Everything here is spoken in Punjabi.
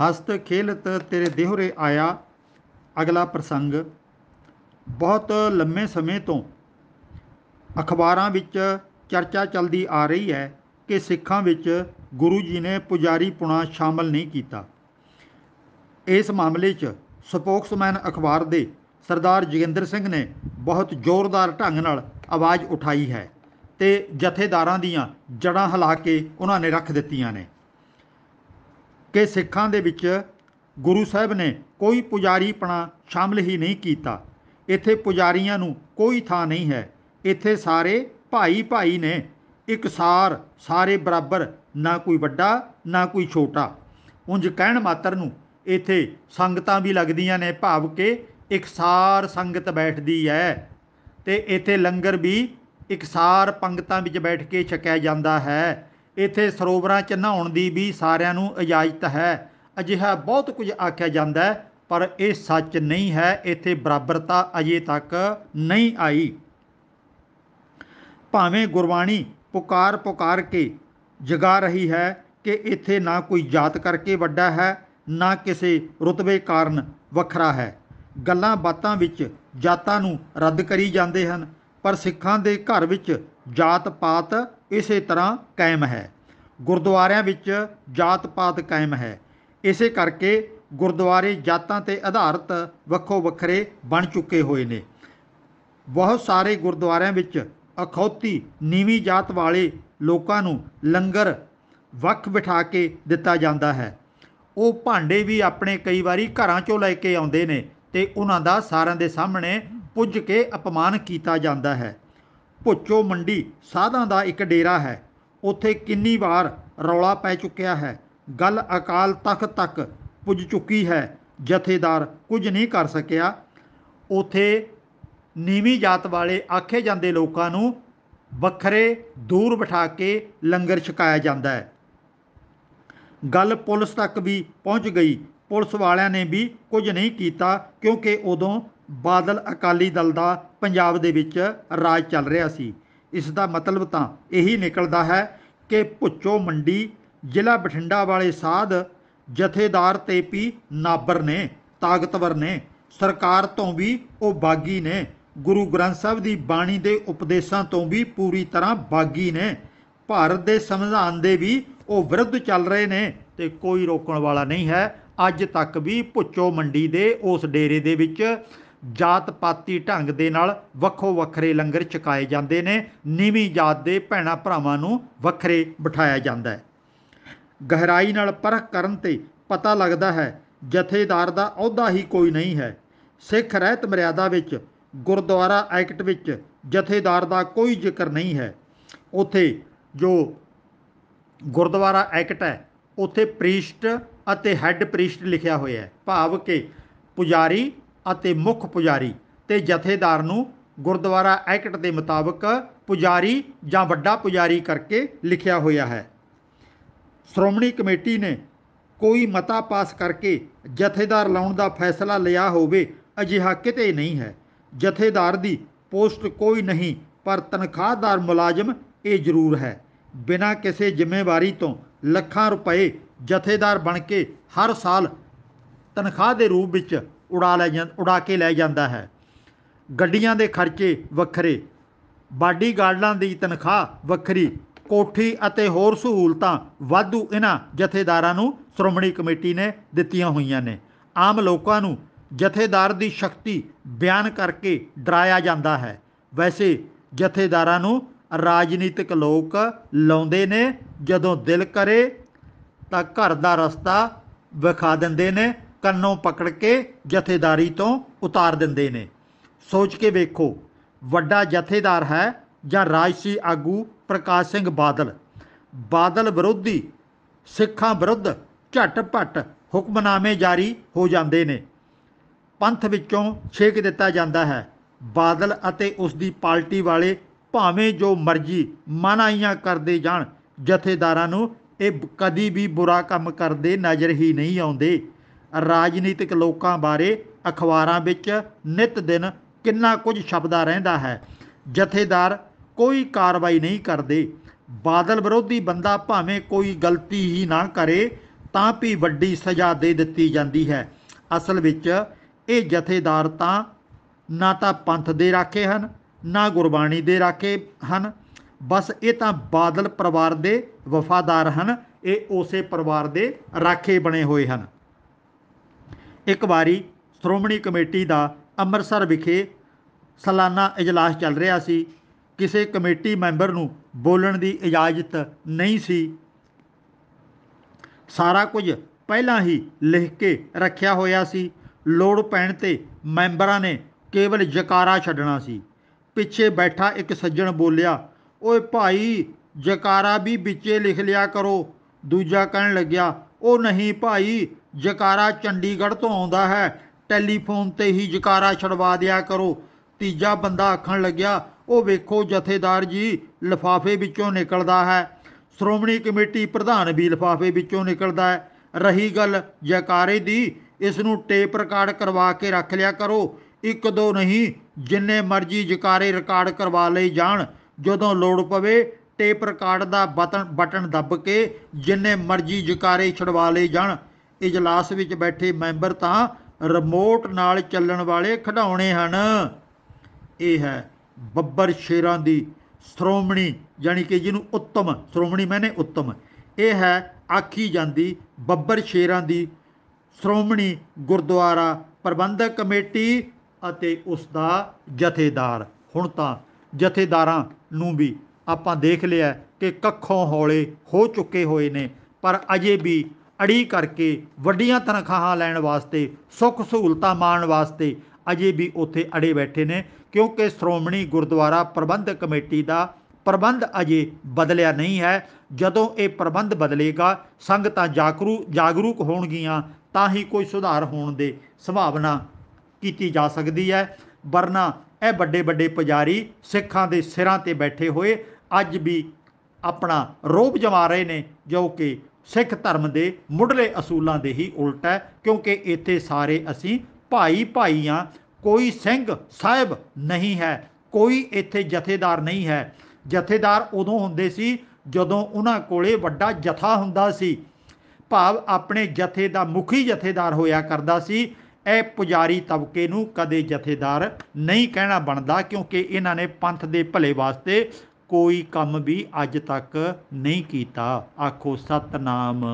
ਹਸਤ ਖੇਲਤ ਤੇਰੇ ਦੇਹਰੇ ਆਇਆ ਅਗਲਾ ਪ੍ਰਸੰਗ ਬਹੁਤ ਲੰਮੇ ਸਮੇਂ ਤੋਂ ਅਖਬਾਰਾਂ ਵਿੱਚ ਚਰਚਾ ਚੱਲਦੀ ਆ ਰਹੀ ਹੈ ਕਿ ਸਿੱਖਾਂ ਵਿੱਚ ਗੁਰੂ ਜੀ ਨੇ ਪੁਜਾਰੀ ਪੁਣਾ ਸ਼ਾਮਲ ਨਹੀਂ ਕੀਤਾ ਇਸ ਮਾਮਲੇ 'ਚ ਸਪੋਕਸਮੈਨ ਅਖਬਾਰ ਦੇ ਸਰਦਾਰ ਜਗਿੰਦਰ ਸਿੰਘ ਨੇ ਬਹੁਤ ਜ਼ੋਰਦਾਰ ਢੰਗ ਨਾਲ ਆਵਾਜ਼ ਉਠਾਈ ਹੈ ਤੇ ਜਥੇਦਾਰਾਂ ਦੀਆਂ ਜੜਾਂ ਹਿਲਾ ਕੇ ਉਹਨਾਂ ਨੇ ਰੱਖ ਦਿੱਤੀਆਂ ਨੇ ਕਿ ਸਿੱਖਾਂ ਦੇ ਵਿੱਚ ਗੁਰੂ ਸਾਹਿਬ ਨੇ ਕੋਈ ਪੁਜਾਰੀਪਣਾ ਸ਼ਾਮਲ ਹੀ ਨਹੀਂ ਕੀਤਾ ਇੱਥੇ ਪੁਜਾਰੀਆਂ ਨੂੰ ਕੋਈ ਥਾਂ ਨਹੀਂ ਹੈ ਇੱਥੇ ਸਾਰੇ ਭਾਈ ਭਾਈ ਨੇ ਇਕਸਾਰ ਸਾਰੇ ਬਰਾਬਰ ਨਾ ਕੋਈ ਵੱਡਾ ਨਾ ਕੋਈ ਛੋਟਾ ਉੰਜ ਕਹਿਣ ਮਾਤਰ ਨੂੰ ਇੱਥੇ ਸੰਗਤਾਂ ਵੀ ਲੱਗਦੀਆਂ ਨੇ ਭਾਵ ਕਿ ਇਕਸਾਰ ਸੰਗਤ ਬੈਠਦੀ ਹੈ ਤੇ ਇੱਥੇ ਲੰਗਰ ਵੀ ਇਕਸਾਰ ਪੰਗਤਾਂ ਵਿੱਚ ਬੈਠ ਕੇ ਛਕਿਆ ਜਾਂਦਾ ਹੈ ਇੱਥੇ ਸਰੋਵਰਾਂ 'ਚ ਨਹਾਉਣ ਦੀ ਵੀ ਸਾਰਿਆਂ ਨੂੰ ਇਜਾਜ਼ਤ ਹੈ ਅਜਿਹਾ ਬਹੁਤ ਕੁਝ ਆਖਿਆ ਜਾਂਦਾ ਹੈ ਪਰ ਇਹ ਸੱਚ ਨਹੀਂ ਹੈ ਇੱਥੇ ਬਰਾਬਰਤਾ ਅਜੇ ਤੱਕ ਨਹੀਂ ਆਈ ਭਾਵੇਂ ਗੁਰਬਾਣੀ ਪੁਕਾਰ ਪੁਕਾਰ ਕੇ ਜਗਾ ਰਹੀ ਹੈ ਕਿ ਇੱਥੇ ਨਾ ਕੋਈ ਜਾਤ ਕਰਕੇ ਵੱਡਾ ਹੈ ਨਾ ਕਿਸੇ ਰਤਬੇ ਕਾਰਨ ਵੱਖਰਾ ਹੈ ਗੱਲਾਂ ਬਾਤਾਂ ਵਿੱਚ ਜਾਤਾਂ ਨੂੰ ਰੱਦ ਕਰੀ ਜਾਂਦੇ ਹਨ ਪਰ ਸਿੱਖਾਂ ਦੇ ਘਰ ਵਿੱਚ ਜਾਤ ਪਾਤ ਇਸੇ ਤਰ੍ਹਾਂ ਕਾਇਮ ਹੈ ਗੁਰਦੁਆਰਿਆਂ ਵਿੱਚ ਜਾਤ ਪਾਤ ਕਾਇਮ ਹੈ ਇਸੇ ਕਰਕੇ ਗੁਰਦੁਆਰੇ ਜਾਤਾਂ ਤੇ ਆਧਾਰਿਤ ਵੱਖੋ ਵੱਖਰੇ ਬਣ ਚੁੱਕੇ ਹੋਏ ਨੇ ਬਹੁਤ ਸਾਰੇ ਗੁਰਦੁਆਰਿਆਂ ਵਿੱਚ ਅਖੌਤੀ ਨੀਵੀਂ ਜਾਤ ਵਾਲੇ ਲੋਕਾਂ ਨੂੰ ਲੰਗਰ ਵਕ ਬਿਠਾ ਕੇ ਦਿੱਤਾ ਜਾਂਦਾ ਹੈ ਉਹ ਭਾਂਡੇ ਵੀ ਆਪਣੇ ਕਈ ਵਾਰੀ ਘਰਾਂ ਚੋਂ ਲੈ ਕੇ ਆਉਂਦੇ ਨੇ ਤੇ ਉਹਨਾਂ ਦਾ ਸਾਰਿਆਂ ਦੇ ਸਾਹਮਣੇ ਪੁੱਜ ਕੇ ਅਪਮਾਨ ਕੀਤਾ ਜਾਂਦਾ ਹੈ ਭੁੱਚੋ ਮੰਡੀ ਸਾਧਾਂ ਦਾ ਇੱਕ ਡੇਰਾ ਹੈ ਉੱਥੇ ਕਿੰਨੀ ਵਾਰ ਰੌਲਾ ਪੈ ਚੁੱਕਿਆ ਹੈ ਗੱਲ ਅਕਾਲ ਤਖ ਤੱਕ ਪੁੱਜ ਚੁੱਕੀ ਹੈ ਜਥੇਦਾਰ ਕੁਝ ਨਹੀਂ ਕਰ ਸਕਿਆ ਉਥੇ ਨੀਵੀਂ ਜਾਤ ਵਾਲੇ ਆਖੇ ਜਾਂਦੇ ਲੋਕਾਂ ਨੂੰ ਵੱਖਰੇ ਦੂਰ ਬਿਠਾ ਕੇ ਲੰਗਰ ਛਕਾਇਆ ਜਾਂਦਾ ਹੈ ਗੱਲ ਪੁਲਿਸ ਤੱਕ ਵੀ ਪਹੁੰਚ ਗਈ ਪੁਲਿਸ ਵਾਲਿਆਂ ਨੇ ਵੀ ਕੁਝ ਨਹੀਂ ਕੀਤਾ ਕਿਉਂਕਿ ਉਦੋਂ ਬਾਦਲ ਅਕਾਲੀ ਦਲ ਦਾ ਪੰਜਾਬ ਦੇ ਵਿੱਚ ਰਾਜ ਚੱਲ ਰਿਹਾ ਸੀ ਇਸ ਦਾ ਮਤਲਬ ਤਾਂ ਇਹੀ ਨਿਕਲਦਾ ਹੈ ਕਿ ਪੁੱਚੋ ਮੰਡੀ ਜ਼ਿਲ੍ਹਾ ਬਠਿੰਡਾ ਵਾਲੇ ਸਾਧ ਜਥੇਦਾਰ ਤੇ ਵੀ ਨਾਬਰ ਨੇ ਤਾਕਤਵਰ ਨੇ ਸਰਕਾਰ ਤੋਂ ਵੀ ਉਹ ਬਾਗੀ ਨੇ ਗੁਰੂ ਗ੍ਰੰਥ ਸਾਹਿਬ ਦੀ ਬਾਣੀ ਦੇ ਉਪਦੇਸ਼ਾਂ ਤੋਂ ਵੀ ਪੂਰੀ ਤਰ੍ਹਾਂ ਬਾਗੀ ਨੇ ਭਾਰਤ ਦੇ ਸੰਵਿਧਾਨ ਦੇ ਵੀ ਉਹ ਵਿਰੁੱਧ ਚੱਲ ਰਹੇ ਨੇ ਤੇ ਕੋਈ ਰੋਕਣ ਵਾਲਾ ਨਹੀਂ ਹੈ ਅੱਜ ਤੱਕ ਵੀ ਪੁੱਚੋ ਮੰਡੀ ਦੇ ਉਸ ਡੇਰੇ ਦੇ ਵਿੱਚ ਜਾਤ ਪਾਤੀ ਢੰਗ ਦੇ ਨਾਲ ਵੱਖੋ ਵੱਖਰੇ ਲੰਗਰ ਚਕਾਏ ਜਾਂਦੇ ਨੇ ਨੀਵੀਂ ਜਾਤ ਦੇ ਭੈਣਾ ਭਰਾਵਾਂ ਨੂੰ ਵੱਖਰੇ ਬਿਠਾਇਆ ਜਾਂਦਾ ਹੈ ਗਹਿਰਾਈ ਨਾਲ ਪਰਖ ਕਰਨ ਤੇ ਪਤਾ ਲੱਗਦਾ ਹੈ ਜਥੇਦਾਰ ਦਾ ਅਹੁਦਾ ਹੀ ਕੋਈ ਨਹੀਂ ਹੈ ਸਿੱਖ ਰਹਿਤ ਮਰਿਆਦਾ ਵਿੱਚ ਗੁਰਦੁਆਰਾ ਐਕਟ ਵਿੱਚ ਜਥੇਦਾਰ ਦਾ ਕੋਈ ਜ਼ਿਕਰ ਨਹੀਂ ਹੈ ਉਥੇ ਜੋ ਗੁਰਦੁਆਰਾ ਐਕਟ ਹੈ ਉਥੇ ਪ੍ਰੀਸਟ ਅਤੇ ਹੈੱਡ ਪ੍ਰੀਸਟ ਲਿਖਿਆ ਹੋਇਆ ਹੈ ਭਾਵ ਕਿ ਪੁਜਾਰੀ ਅਤੇ ਮੁੱਖ ਪੁਜਾਰੀ ਤੇ ਜਥੇਦਾਰ ਨੂੰ ਗੁਰਦੁਆਰਾ ਐਕਟ ਦੇ ਮੁਤਾਬਕ ਪੁਜਾਰੀ ਜਾਂ ਵੱਡਾ ਪੁਜਾਰੀ ਕਰਕੇ ਲਿਖਿਆ ਹੋਇਆ ਹੈ ਸ਼੍ਰੋਮਣੀ ਕਮੇਟੀ ਨੇ ਕੋਈ ਮਤਾ ਪਾਸ ਕਰਕੇ ਜਥੇਦਾਰ ਲਾਉਣ ਦਾ ਫੈਸਲਾ ਲਿਆ ਹੋਵੇ ਅਜਿਹਾ ਕਿਤੇ ਨਹੀਂ ਹੈ ਜਥੇਦਾਰ ਦੀ ਪੋਸਟ ਕੋਈ ਨਹੀਂ ਪਰ ਤਨਖਾਹਦਾਰ ਮੁਲਾਜ਼ਮ ਇਹ ਜ਼ਰੂਰ ਹੈ ਬਿਨਾਂ ਕਿਸੇ ਜ਼ਿੰਮੇਵਾਰੀ ਤੋਂ ਲੱਖਾਂ ਰੁਪਏ ਜਥੇਦਾਰ ਬਣ ਕੇ ਹਰ ਸਾਲ ਤਨਖਾਹ ਦੇ ਰੂਪ ਵਿੱਚ ਉਡਾ ਲੈ ਜਾਂ ਉਡਾ ਕੇ ਲੈ ਜਾਂਦਾ ਹੈ ਗੱਡੀਆਂ ਦੇ ਖਰਚੇ ਵੱਖਰੇ ਬਾਡੀ ਗਾਰਡਾਂ ਦੀ ਤਨਖਾਹ ਵੱਖਰੀ ਕੋਠੀ ਅਤੇ ਹੋਰ ਸਹੂਲਤਾਂ ਵਾਧੂ ਇਹਨਾਂ ਜਥੇਦਾਰਾਂ ਨੂੰ ਸ਼੍ਰੋਮਣੀ ਕਮੇਟੀ ਨੇ ਦਿੱਤੀਆਂ ਹੋਈਆਂ ਨੇ ਆਮ ਲੋਕਾਂ ਨੂੰ ਜਥੇਦਾਰ ਦੀ ਸ਼ਕਤੀ ਬਿਆਨ ਕਰਕੇ ਡਰਾਇਆ ਜਾਂਦਾ ਹੈ ਵੈਸੇ ਜਥੇਦਾਰਾਂ ਨੂੰ ਰਾਜਨੀਤਿਕ ਲੋਕ ਲਾਉਂਦੇ ਨੇ ਜਦੋਂ ਦਿਲ ਕਰੇ ਤਾਂ ਘਰ ਦਾ ਰਸਤਾ ਵਿਖਾ ਦਿੰਦੇ ਨੇ ਕੰਨੋਂ ਪਕੜ ਕੇ ਜਥੇਦਾਰੀ ਤੋਂ ਉਤਾਰ ਦਿੰਦੇ ਨੇ ਸੋਚ ਕੇ ਵੇਖੋ ਵੱਡਾ ਜਥੇਦਾਰ ਹੈ ਜਾਂ ਰਾਜਸੀ ਆਗੂ ਪ੍ਰਕਾਸ਼ ਸਿੰਘ ਬਾਦਲ ਬਾਦਲ ਵਿਰੋਧੀ ਸਿੱਖਾਂ ਵਿਰੁੱਧ ਝਟਪਟ ਹੁਕਮਨਾਮੇ ਜਾਰੀ ਹੋ ਜਾਂਦੇ ਨੇ ਪੰਥ ਵਿੱਚੋਂ ਛੇਕ ਦਿੱਤਾ ਜਾਂਦਾ ਹੈ ਬਾਦਲ ਅਤੇ ਉਸ ਦੀ ਪਾਰਟੀ ਵਾਲੇ ਭਾਵੇਂ ਜੋ ਮਰਜ਼ੀ ਮਨਾਈਆਂ ਕਰਦੇ ਜਾਣ ਜਥੇਦਾਰਾਂ ਨੂੰ ਇਹ ਕਦੀ ਵੀ ਬੁਰਾ ਕੰਮ ਕਰਦੇ ਨਜ਼ਰ ਹੀ ਨਹੀਂ ਆਉਂਦੇ ਰਾਜਨੀਤਿਕ ਲੋਕਾਂ ਬਾਰੇ ਅਖਬਾਰਾਂ ਵਿੱਚ ਨਿਤ ਦਿਨ ਕਿੰਨਾ ਕੁਝ ਛਪਦਾ ਰਹਿੰਦਾ ਹੈ ਜਥੇਦਾਰ ਕੋਈ ਕਾਰਵਾਈ ਨਹੀਂ ਕਰਦੇ ਬਾਦਲ ਵਿਰੋਧੀ ਬੰਦਾ ਭਾਵੇਂ ਕੋਈ ਗਲਤੀ ਹੀ ਨਾ ਕਰੇ ਤਾਂ ਵੀ ਵੱਡੀ ਸਜ਼ਾ ਦੇ ਦਿੱਤੀ ਜਾਂਦੀ ਹੈ ਅਸਲ ਵਿੱਚ ਇਹ ਜਥੇਦਾਰ ਤਾਂ ਨਾ ਤਾਂ ਪੰਥ ਦੇ ਰਾਖੇ ਹਨ ਨਾ ਗੁਰਬਾਣੀ ਦੇ ਰਾਖੇ ਹਨ ਬਸ ਇਹ ਤਾਂ ਬਾਦਲ ਪਰਿਵਾਰ ਦੇ ਵਫਾਦਾਰ ਹਨ ਇਹ ਉਸੇ ਪਰਿਵਾਰ ਦੇ ਰਾਖੇ ਬਣੇ ਹੋਏ ਹਨ ਇੱਕ ਵਾਰੀ ਸ਼੍ਰੋਮਣੀ ਕਮੇਟੀ ਦਾ ਅੰਮ੍ਰਿਤਸਰ ਵਿਖੇ ਸਾਲਾਨਾ اجلاس ਚੱਲ ਰਿਹਾ ਸੀ ਕਿਸੇ ਕਮੇਟੀ ਮੈਂਬਰ ਨੂੰ ਬੋਲਣ ਦੀ ਇਜਾਜ਼ਤ ਨਹੀਂ ਸੀ ਸਾਰਾ ਕੁਝ ਪਹਿਲਾਂ ਹੀ ਲਿਖ ਕੇ ਰੱਖਿਆ ਹੋਇਆ ਸੀ ਲੋੜ ਪੈਣ ਤੇ ਮੈਂਬਰਾਂ ਨੇ ਕੇਵਲ ਜਕਾਰਾ ਛੱਡਣਾ ਸੀ ਪਿੱਛੇ ਬੈਠਾ ਇੱਕ ਸੱਜਣ ਬੋਲਿਆ ਓਏ ਭਾਈ ਜਕਾਰਾ ਵੀ ਵਿੱਚੇ ਲਿਖ ਲਿਆ ਕਰੋ ਦੂਜਾ ਕਹਿਣ ਲੱਗਿਆ ਉਹ ਨਹੀਂ ਭਾਈ ਜਕਾਰਾ ਚੰਡੀਗੜ੍ਹ ਤੋਂ ਆਉਂਦਾ ਹੈ ਟੈਲੀਫੋਨ ਤੇ ਹੀ ਜਕਾਰਾ ਛੜਵਾ ਦਿਆ ਕਰੋ ਤੀਜਾ ਬੰਦਾ ਆਖਣ ਲੱਗਿਆ ਉਹ ਵੇਖੋ ਜਥੇਦਾਰ ਜੀ ਲਫਾਫੇ ਵਿੱਚੋਂ ਨਿਕਲਦਾ ਹੈ ਸ਼੍ਰੋਮਣੀ ਕਮੇਟੀ ਪ੍ਰਧਾਨ ਵੀ ਲਫਾਫੇ ਵਿੱਚੋਂ ਨਿਕਲਦਾ ਹੈ ਰਹੀ ਗੱਲ ਜਕਾਰੇ ਦੀ ਇਸ ਨੂੰ ਟੇਪ ਰਿਕਾਰਡ ਕਰਵਾ ਕੇ ਰੱਖ ਲਿਆ ਕਰੋ ਇੱਕ ਦੋ ਨਹੀਂ ਜਿੰਨੇ ਮਰਜ਼ੀ ਜਕਾਰੇ ਰਿਕਾਰਡ ਕਰਵਾ ਲਈ ਜਾਣ ਜਦੋਂ ਲੋੜ ਪਵੇ ਟੇਪ ਰਿਕਾਰਡ ਦਾ ਬਟਨ ਬਟਨ ਦੱਬ ਕੇ ਜਿੰਨੇ ਮਰਜ਼ੀ ਜਕਾਰੇ ਛੜਵਾ ਲਈ ਜਾਣ ਇਜਲਾਸ ਵਿੱਚ ਬੈਠੇ ਮੈਂਬਰ ਤਾਂ ਰਿਮੋਟ ਨਾਲ ਚੱਲਣ ਵਾਲੇ ਖਡਾਉਣੇ ਹਨ ਇਹ ਹੈ ਬੱਬਰ ਸ਼ੇਰਾਂ ਦੀ ਸ਼੍ਰੋਮਣੀ ਯਾਨੀ ਕਿ ਜਿਹਨੂੰ ਉੱਤਮ ਸ਼੍ਰੋਮਣੀ ਮੈਨੇ ਉੱਤਮ ਇਹ ਹੈ ਆਖੀ ਜਾਂਦੀ ਬੱਬਰ ਸ਼ੇਰਾਂ ਦੀ ਸ਼੍ਰੋਮਣੀ ਗੁਰਦੁਆਰਾ ਪ੍ਰਬੰਧਕ ਕਮੇਟੀ ਅਤੇ ਉਸ ਦਾ ਜਥੇਦਾਰ ਹੁਣ ਤਾਂ ਜਥੇਦਾਰਾਂ ਨੂੰ ਵੀ ਆਪਾਂ ਦੇਖ ਲਿਆ ਕਿ ਕੱਖੋਂ ਹੌਲੇ ਹੋ ਚੁੱਕੇ ਹੋਏ ਨੇ ਪਰ ਅਜੇ ਵੀ ਅੜੀ ਕਰਕੇ ਵੱਡੀਆਂ ਤਨਖਾਹਾਂ ਲੈਣ ਵਾਸਤੇ ਸੁੱਖ ਸਹੂਲਤਾਂ ਮਾਣ ਵਾਸਤੇ ਅਜੇ ਵੀ ਉੱਥੇ ਅੜੇ ਬੈਠੇ ਨੇ ਕਿਉਂਕਿ ਸ਼੍ਰੋਮਣੀ ਗੁਰਦੁਆਰਾ ਪ੍ਰਬੰਧਕ ਕਮੇਟੀ ਦਾ ਪ੍ਰਬੰਧ ਅਜੇ ਬਦਲਿਆ ਨਹੀਂ ਹੈ ਜਦੋਂ ਇਹ ਪ੍ਰਬੰਧ ਬਦਲੇਗਾ ਸੰਗਤਾਂ ਜਾਗਰੂ ਜਾਗਰੂਕ ਹੋਣਗੀਆਂ ਤਾਂ ਹੀ ਕੋਈ ਸੁਧਾਰ ਹੋਣ ਦੇ ਸੰਭਾਵਨਾ ਕੀਤੀ ਜਾ ਸਕਦੀ ਹੈ ਵਰਨਾ ਇਹ ਵੱਡੇ ਵੱਡੇ ਪੁਜਾਰੀ ਸਿੱਖਾਂ ਦੇ ਸਿਰਾਂ ਤੇ ਬੈਠੇ ਹੋਏ ਅੱਜ ਵੀ ਆਪਣਾ ਰੋਪ ਜਮਾ ਰਹੇ ਨੇ ਜੋ ਕਿ ਸਿੱਖ ਧਰਮ ਦੇ ਮੁੱਢਲੇ ਅਸੂਲਾਂ ਦੇ ਹੀ ਉਲਟ ਹੈ ਕਿਉਂਕਿ ਇੱਥੇ ਸਾਰੇ ਅਸੀਂ ਭਾਈ ਭਾਈ ਆ ਕੋਈ ਸਿੰਘ ਸਾਹਿਬ ਨਹੀਂ ਹੈ ਕੋਈ ਇੱਥੇ ਜਥੇਦਾਰ ਨਹੀਂ ਹੈ ਜਥੇਦਾਰ ਉਦੋਂ ਹੁੰਦੇ ਸੀ ਜਦੋਂ ਉਹਨਾਂ ਕੋਲੇ ਵੱਡਾ ਜਥਾ ਹੁੰਦਾ ਸੀ ਭਾਵ ਆਪਣੇ ਜਥੇ ਦਾ ਮੁਖੀ ਜਥੇਦਾਰ ਹੋਇਆ ਕਰਦਾ ਸੀ ਇਹ ਪੁਜਾਰੀ ਤਬਕੇ ਨੂੰ ਕਦੇ ਜਥੇਦਾਰ ਨਹੀਂ ਕਹਿਣਾ ਬਣਦਾ ਕਿਉਂਕਿ ਇਹਨਾਂ ਨੇ ਪੰਥ ਦੇ ਭਲੇ ਵਾਸਤੇ ਕੋਈ ਕੰਮ ਵੀ ਅੱਜ ਤੱਕ ਨਹੀਂ ਕੀਤਾ ਆਖੋ ਸਤਨਾਮ